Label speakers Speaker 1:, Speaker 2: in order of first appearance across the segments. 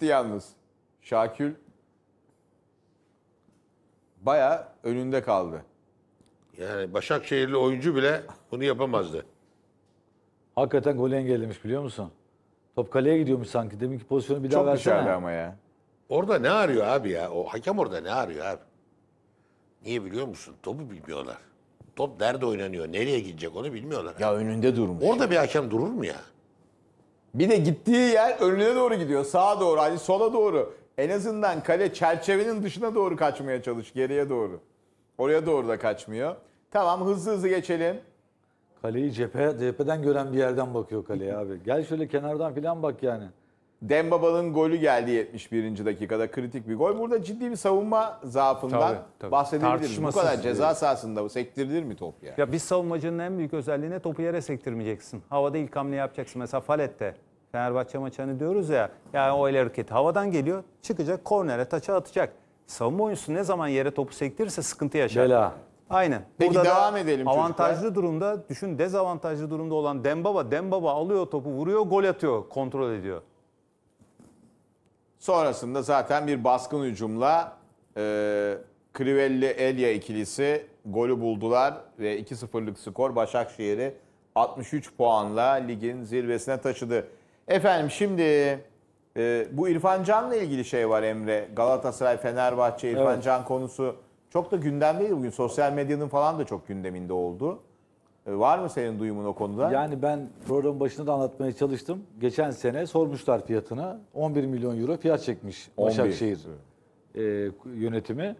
Speaker 1: gitti yalnız. Şakül baya önünde kaldı. Yani Başakşehirli oyuncu bile bunu yapamazdı.
Speaker 2: Hakikaten golü engellemiş biliyor musun? Top kaleye gidiyormuş sanki. Deminki pozisyonu bir daha Çok versene. dışarıda ama
Speaker 1: ya. Orada ne arıyor abi ya? O hakem orada ne arıyor abi? Niye biliyor musun? Topu bilmiyorlar. Top nerede oynanıyor, nereye gidecek onu bilmiyorlar.
Speaker 3: Ya önünde durmuş. Orada bir hakem durur mu ya? Bir de gittiği yer önüne doğru gidiyor. Sağa doğru, hani sola doğru. En azından kale çerçevenin dışına doğru kaçmaya çalış, geriye doğru.
Speaker 2: Oraya doğru da kaçmıyor. Tamam hızlı hızlı geçelim. Kaleyi cephe, cepheden gören bir yerden bakıyor kaleye abi. Gel şöyle kenardan falan bak yani. Dembaba'nın golü geldi 71. dakikada kritik bir gol. Burada ciddi bir savunma zaafından tabii, tabii.
Speaker 3: Bu kadar ceza sahasında sektirilir mi top yani?
Speaker 4: Ya biz savunmacının en büyük özelliğine topu yere sektirmeyeceksin. Havada ilk hamle yapacaksın. Mesela Falet'te Fenerbahçe maçı hani diyoruz ya yani o el hareketi havadan geliyor çıkacak kornere taça atacak. Savunma oyuncusu ne zaman yere topu sektirirse sıkıntı yaşar. Bela. Aynen. Peki Burada devam edelim Avantajlı çocuklar. durumda düşün dezavantajlı durumda
Speaker 3: olan Dembaba Dembaba alıyor topu vuruyor gol atıyor kontrol ediyor. Sonrasında zaten bir baskın hücumla e, Crivelli-Elia ikilisi golü buldular ve 2-0'lık skor Başakşehir'i 63 puanla ligin zirvesine taşıdı. Efendim şimdi e, bu İrfan Can'la ilgili şey var Emre. Galatasaray, Fenerbahçe, İrfan evet. Can konusu çok da gündemdeydi bugün. Sosyal medyanın falan da çok gündeminde oldu. E, var mı senin duyumun o konuda? Yani
Speaker 2: ben programın başında da anlatmaya çalıştım. Geçen sene sormuşlar fiyatını, 11 milyon euro fiyat çekmiş Başakşehir e, yönetimi.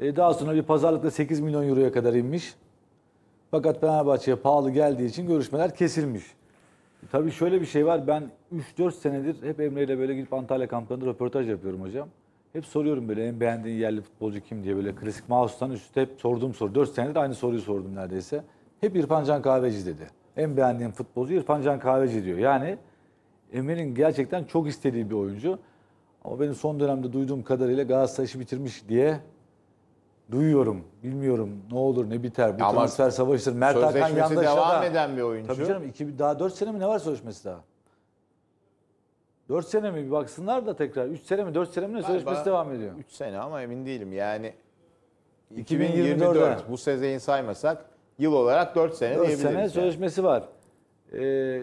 Speaker 2: E, daha sonra bir pazarlıkta 8 milyon euroya kadar inmiş. Fakat Fenerbahçe'ye pahalı geldiği için görüşmeler kesilmiş. E, tabii şöyle bir şey var. Ben 3-4 senedir hep Emre ile böyle gidip Antalya kamplarında röportaj yapıyorum hocam. Hep soruyorum böyle en beğendiğin yerli futbolcu kim diye böyle klasik mouse'tan üstte hep sorduğum soru. 4 senedir aynı soruyu sordum neredeyse hep İrfan Can Kahveci dedi. En beğendiğim futbolcu İrfan Can Kahveci diyor. Yani Emir'in gerçekten çok istediği bir oyuncu. Ama benim son dönemde duyduğum kadarıyla Galatasaray işi bitirmiş diye duyuyorum. Bilmiyorum ne olur ne biter. Bu Ama transfer savaşıdır. Mert Hakan yandaşa devam da, eden bir oyuncu. Tabii canım iki, daha 4 sene mi ne var sözleşmesi daha? 4 sene mi bir baksınlar da tekrar. 3 sene mi 4 sene mi ne sözleşmesi devam ediyor. 3 sene ama emin değilim yani. 2024, 2024 bu sezeyi saymasak Yıl olarak 4 sene 4 diyebiliriz. 4 sene yani. sözleşmesi var. Ee,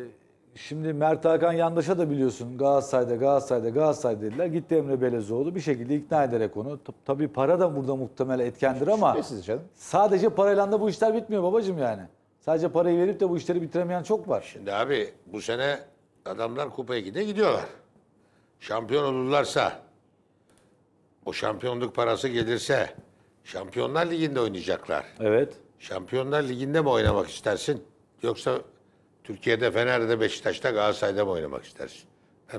Speaker 2: şimdi Mert Hakan Yandaş'a da biliyorsun Galatasaray'da, Galatasaray'da, Galatasaray'da dediler. Gitti Emre Belezoğlu bir şekilde ikna ederek onu. Tabii para da burada muhtemel etkendir ama sadece parayla da bu işler bitmiyor babacım yani. Sadece parayı verip de bu işleri bitiremeyen çok var. Şimdi
Speaker 1: abi bu sene adamlar kupaya gide gidiyorlar. Şampiyon olurlarsa, o şampiyonluk parası gelirse Şampiyonlar Ligi'nde oynayacaklar. Evet. Şampiyonlar Ligi'nde mi oynamak istersin? Yoksa Türkiye'de Fener'de, Beşiktaş'ta, Galatasaray'da mı oynamak istersin?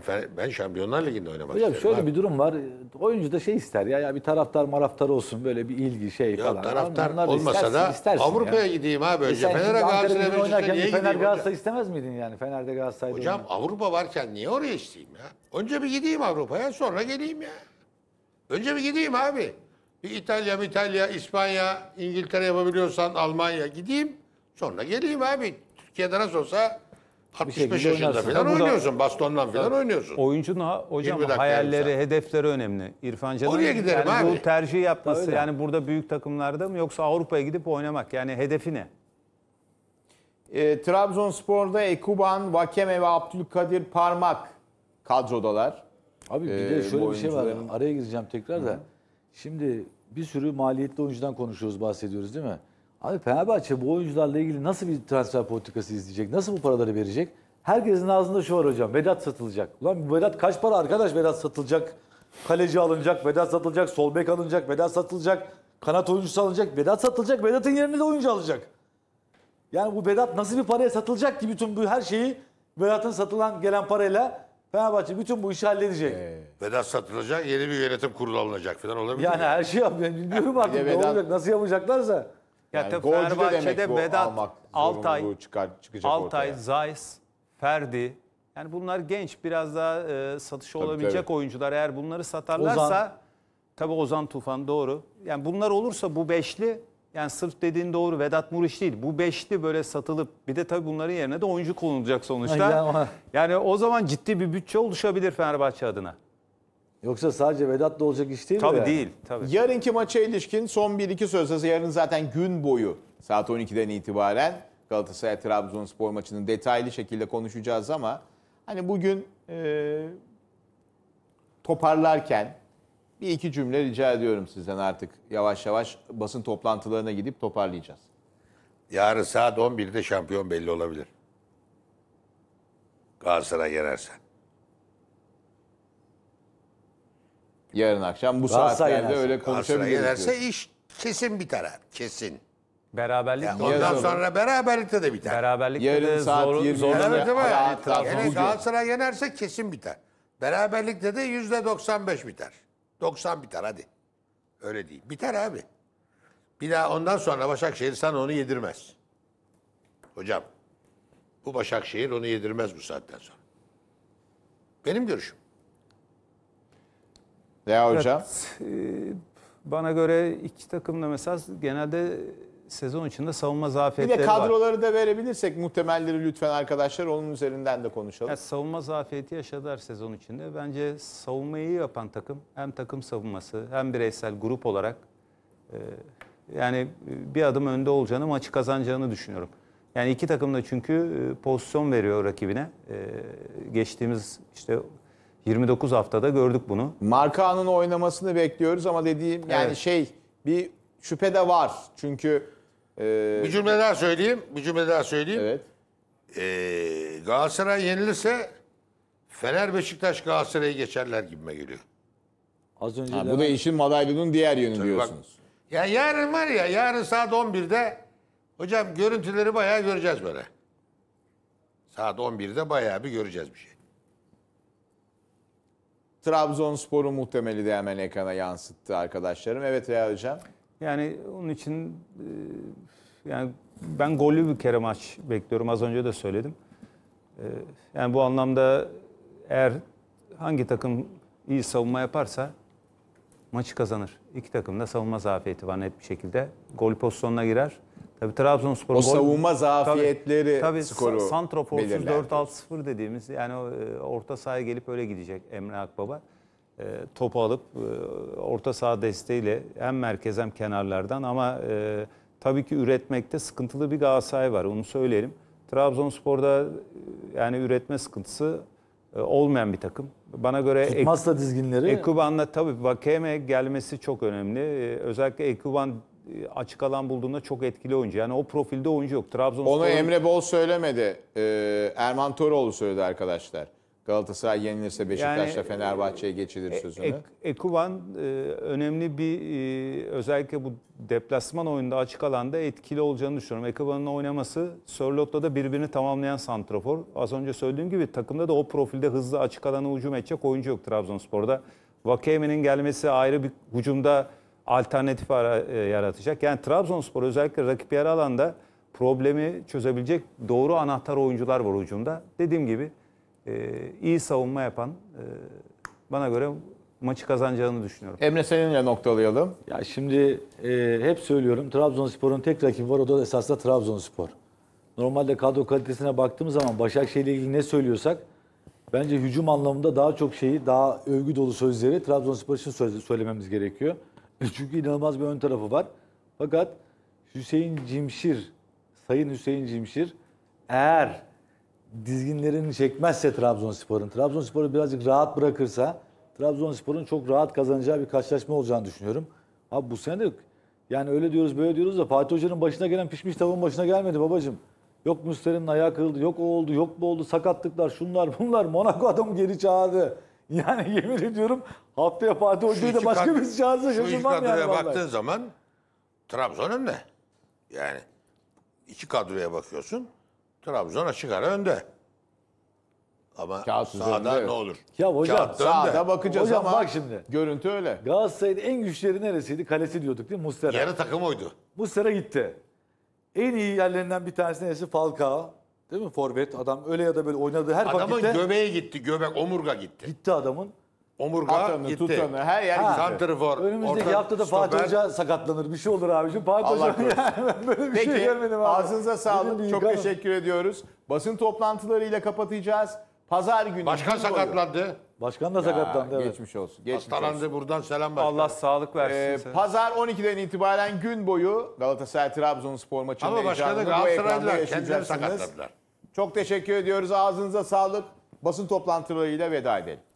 Speaker 1: Ben, ben Şampiyonlar Ligi'nde oynamak Hocam isterim. şöyle
Speaker 2: bir durum var. Oyuncu da şey ister ya, ya bir taraftar maraftar olsun böyle bir ilgi şey ya, falan. Taraftar Bunlar olmasa istersin, da istersin Avrupa'ya ya. gideyim abi e önce. E Fener'e Galatasaray'a oynarken niye Fener Galatasaray istemez
Speaker 1: miydin yani? Fener'de Galatasaray'da Hocam oynamak. Avrupa varken niye oraya isteyeyim ya? Önce bir gideyim Avrupa'ya sonra geleyim ya. Önce bir gideyim abi. Bir İtalya, İtalya, İspanya, İngiltere yapabiliyorsan Almanya gideyim. Sonra geleyim abi. Türkiye'de nasıl olsa
Speaker 4: 65 yaşında falan burada, oynuyorsun. Bastondan falan oynuyorsun. Oyuncunun hocam hayalleri, insan. hedefleri önemli. İrfan Can'ın Oraya giderim yani abi. bu tercih yapması Öyle. yani burada büyük takımlarda
Speaker 3: mı yoksa Avrupa'ya gidip oynamak yani hedefi ne? E, Trabzonspor'da Ekuban, Vakeme ve Abdülkadir Parmak kadrodalar. Abi bir de ee, şöyle bir şey var.
Speaker 2: Araya gireceğim tekrar da. Şimdi bir sürü maliyetli oyuncudan konuşuyoruz, bahsediyoruz değil mi? Abi Fenerbahçe bu oyuncularla ilgili nasıl bir transfer politikası izleyecek? Nasıl bu paraları verecek? Herkesin ağzında şu var hocam. Vedat satılacak. Ulan Vedat kaç para arkadaş Vedat satılacak? Kaleci alınacak, Vedat satılacak, sol bek alınacak, Vedat satılacak, kanat oyuncusu alınacak, Vedat satılacak, Vedat'ın yerine de oyuncu alacak. Yani bu Vedat nasıl bir paraya satılacak ki bütün bu her şeyi Vedat'ın satılan gelen parayla Fenerbahçe bütün bu işi halledecek. Ee,
Speaker 1: Vedat satılacak, yeni bir yönetim kurulu alınacak falan olabilir yani her şey
Speaker 2: yapıyor. Bilmiyorum artık ne olacak, nasıl yapacaklarsa. Ya yani tabii golcü Fenerbahçe'de Vedat, Altay, çıkar,
Speaker 1: çıkacak Altay,
Speaker 4: Zayis, Ferdi. Yani bunlar genç biraz daha e, satışı olabilecek tabii. oyuncular. Eğer bunları satarlarsa Ozan. tabii Ozan Tufan doğru. Yani bunlar olursa bu beşli yani sırf dediğin doğru Vedat Muriç değil. Bu beşli böyle satılıp bir de tabii bunların yerine de oyuncu konulacak sonuçta. Yani o zaman ciddi bir bütçe oluşabilir Fenerbahçe adına.
Speaker 2: Yoksa sadece Vedat da olacak iş değil mi? Tabii değil.
Speaker 3: Tabii. Yarınki maça ilişkin son 1-2 söz arası. yarın zaten gün boyu saat 12'den itibaren Galatasaray Trabzonspor maçının detaylı şekilde konuşacağız ama hani bugün e, toparlarken bir iki cümle rica ediyorum sizden artık yavaş yavaş basın toplantılarına gidip toparlayacağız. Yarın saat 11'de şampiyon belli olabilir. Galatasaray yenersen. Yarın akşam bu Galatasaray saatlerde yenerse. öyle Galatasaray konuşabiliriz. yenerse diyorsun.
Speaker 1: iş kesin biter abi.
Speaker 3: Kesin.
Speaker 4: Beraberlik
Speaker 1: Yani ondan yarın- sonra
Speaker 3: beraberlikte de biter. beraberlik Yarın de saat zor,
Speaker 1: 20'de. zor, Evet ama yani Galatasaray yenerse kesin biter. Beraberlikte de yüzde 95 biter. 90 biter hadi. Öyle değil. Biter abi. Bir daha ondan sonra Başakşehir sana onu yedirmez. Hocam bu Başakşehir onu yedirmez bu saatten sonra. Benim görüşüm.
Speaker 4: Ya hocam? Evet, bana göre iki takım da mesela genelde sezon içinde savunma zafiyetleri var. Bir de kadroları
Speaker 3: var. da verebilirsek muhtemelleri lütfen arkadaşlar onun üzerinden de konuşalım. Yani savunma zafiyeti yaşadılar sezon içinde. Bence savunmayı
Speaker 4: yapan takım hem takım savunması hem bireysel grup olarak e, yani bir adım önde olacağını maçı kazanacağını düşünüyorum. Yani iki takım da çünkü e, pozisyon
Speaker 3: veriyor rakibine. E, geçtiğimiz işte 29 haftada gördük bunu. Markanın oynamasını bekliyoruz ama dediğim yani evet. şey bir şüphe de var. Çünkü ee, bir
Speaker 1: cümle daha söyleyeyim. Bir cümle daha söyleyeyim. Evet. Ee, Galatasaray yenilirse Fener Beşiktaş Galatasaray'ı geçerler gibime geliyor.
Speaker 3: Az önce ha, bu da işin madalyonun diğer yönü Tabii diyorsunuz.
Speaker 1: Bak, ya yarın var ya yarın saat 11'de hocam görüntüleri bayağı göreceğiz böyle.
Speaker 3: Saat 11'de bayağı bir göreceğiz bir şey. Trabzonspor'un muhtemeli de hemen ekrana yansıttı arkadaşlarım. Evet ya Hocam. Yani onun
Speaker 4: için e, yani ben gollü bir kere maç bekliyorum. Az önce de söyledim. E, yani bu anlamda eğer hangi takım iyi savunma yaparsa maçı kazanır. İki takım da savunma zafiyeti var net bir şekilde. Gol pozisyonuna girer. Tabii Trabzonspor o gol, savunma zafiyetleri tabii, tabii skoru santroforsuz 4-6-0 dediğimiz yani e, orta sahaya gelip öyle gidecek Emre Akbaba e, topu alıp e, orta saha desteğiyle hem merkez hem kenarlardan ama e, tabii ki üretmekte sıkıntılı bir Galatasaray var onu söyleyelim. Trabzonspor'da e, yani üretme sıkıntısı olmayan bir takım. Bana göre Tutmazsa dizginleri. Ekuban'la tabii Vakeme gelmesi çok önemli. özellikle Ekuban açık alan bulduğunda çok etkili oyuncu. Yani o profilde oyuncu yok. Trabzonspor Onu Emre
Speaker 3: Bol söylemedi. Ee, Erman Toroğlu söyledi arkadaşlar. Galatasaray yenilirse Beşiktaş'la yani, Fenerbahçe'ye e, geçilir e, sözünü. E,
Speaker 4: Ekuban e, önemli bir e, özellikle bu deplasman oyunda açık alanda etkili olacağını düşünüyorum. Ekuban'ın oynaması Sörlot'la da birbirini tamamlayan santrafor. Az önce söylediğim gibi takımda da o profilde hızlı açık alana hücum edecek oyuncu yok Trabzonspor'da. Vakeymen'in gelmesi ayrı bir hücumda alternatif ara, e, yaratacak. Yani Trabzonspor özellikle rakip yarı alanda problemi çözebilecek doğru anahtar oyuncular var hücumda. Dediğim gibi e, iyi savunma yapan e, bana göre maçı kazanacağını düşünüyorum.
Speaker 2: Emre seninle noktalayalım. Ya şimdi e, hep söylüyorum Trabzonspor'un tek rakibi var o da esasında Trabzonspor. Normalde kadro kalitesine baktığımız zaman Başakşehir'le ilgili ne söylüyorsak bence hücum anlamında daha çok şeyi, daha övgü dolu sözleri Trabzonspor için söylememiz gerekiyor. Çünkü inanılmaz bir ön tarafı var. Fakat Hüseyin Cimşir, Sayın Hüseyin Cimşir eğer dizginlerini çekmezse Trabzonspor'un, Trabzonspor'u birazcık rahat bırakırsa Trabzonspor'un çok rahat kazanacağı bir karşılaşma olacağını düşünüyorum. Abi bu sene de yani öyle diyoruz böyle diyoruz da Fatih Hoca'nın başına gelen pişmiş tavuğun başına gelmedi babacım. Yok Müster'in ayağı kırıldı, yok o oldu, yok bu oldu, sakatlıklar, şunlar bunlar. Monaco adam geri çağırdı. Yani yemin ediyorum haftaya Fatih Hoca'yı da başka bir çağırsa şaşırmam yani. kadroya baktığın
Speaker 1: zaman Trabzon'un ne? Yani iki kadroya bakıyorsun. Trabzon açık ara önde. Ama Kağıt sahada üzerinde. ne olur? Ya hocam, Kağıtta önde. bakacağız Hocam ama bak
Speaker 2: şimdi. görüntü öyle. Galatasaray'ın en güçleri neresiydi? Kalesi diyorduk değil mi? Muslera. Yarı takım oydu. Mustera gitti. En iyi yerlerinden bir tanesi neresi? Falcao. Değil mi? Forvet. Adam öyle ya da böyle oynadığı her Adamın vakitte göbeği gitti, göbek omurga gitti. gitti adamın. Omurga Atanı, gitti. Tutanı, her yer gitti. Santrfor.
Speaker 3: Önümüzdeki orta, haftada stoper. Fatih Hoca
Speaker 2: sakatlanır. Bir şey olur abi, abicim. Fatih
Speaker 3: Allah Hoca yani böyle bir şey Peki, şey görmedim abi. Ağzınıza sağlık. Çok yıkanım. teşekkür ediyoruz. Basın toplantılarıyla kapatacağız. Pazar günü. Başkan sakatlandı. Oluyor.
Speaker 2: Başkan da ya, sakatlandı. Evet. Geçmiş
Speaker 1: olsun. Geçmiş Hastalandı olsun. buradan selam başkan. Allah sağlık versin. Ee, pazar
Speaker 3: 12'den itibaren gün boyu Galatasaray Trabzonspor maçının Ama başkan da Galatasaraylılar kendileri sakatladılar. Çok teşekkür ediyoruz. Ağzınıza sağlık. Basın toplantılarıyla veda edelim.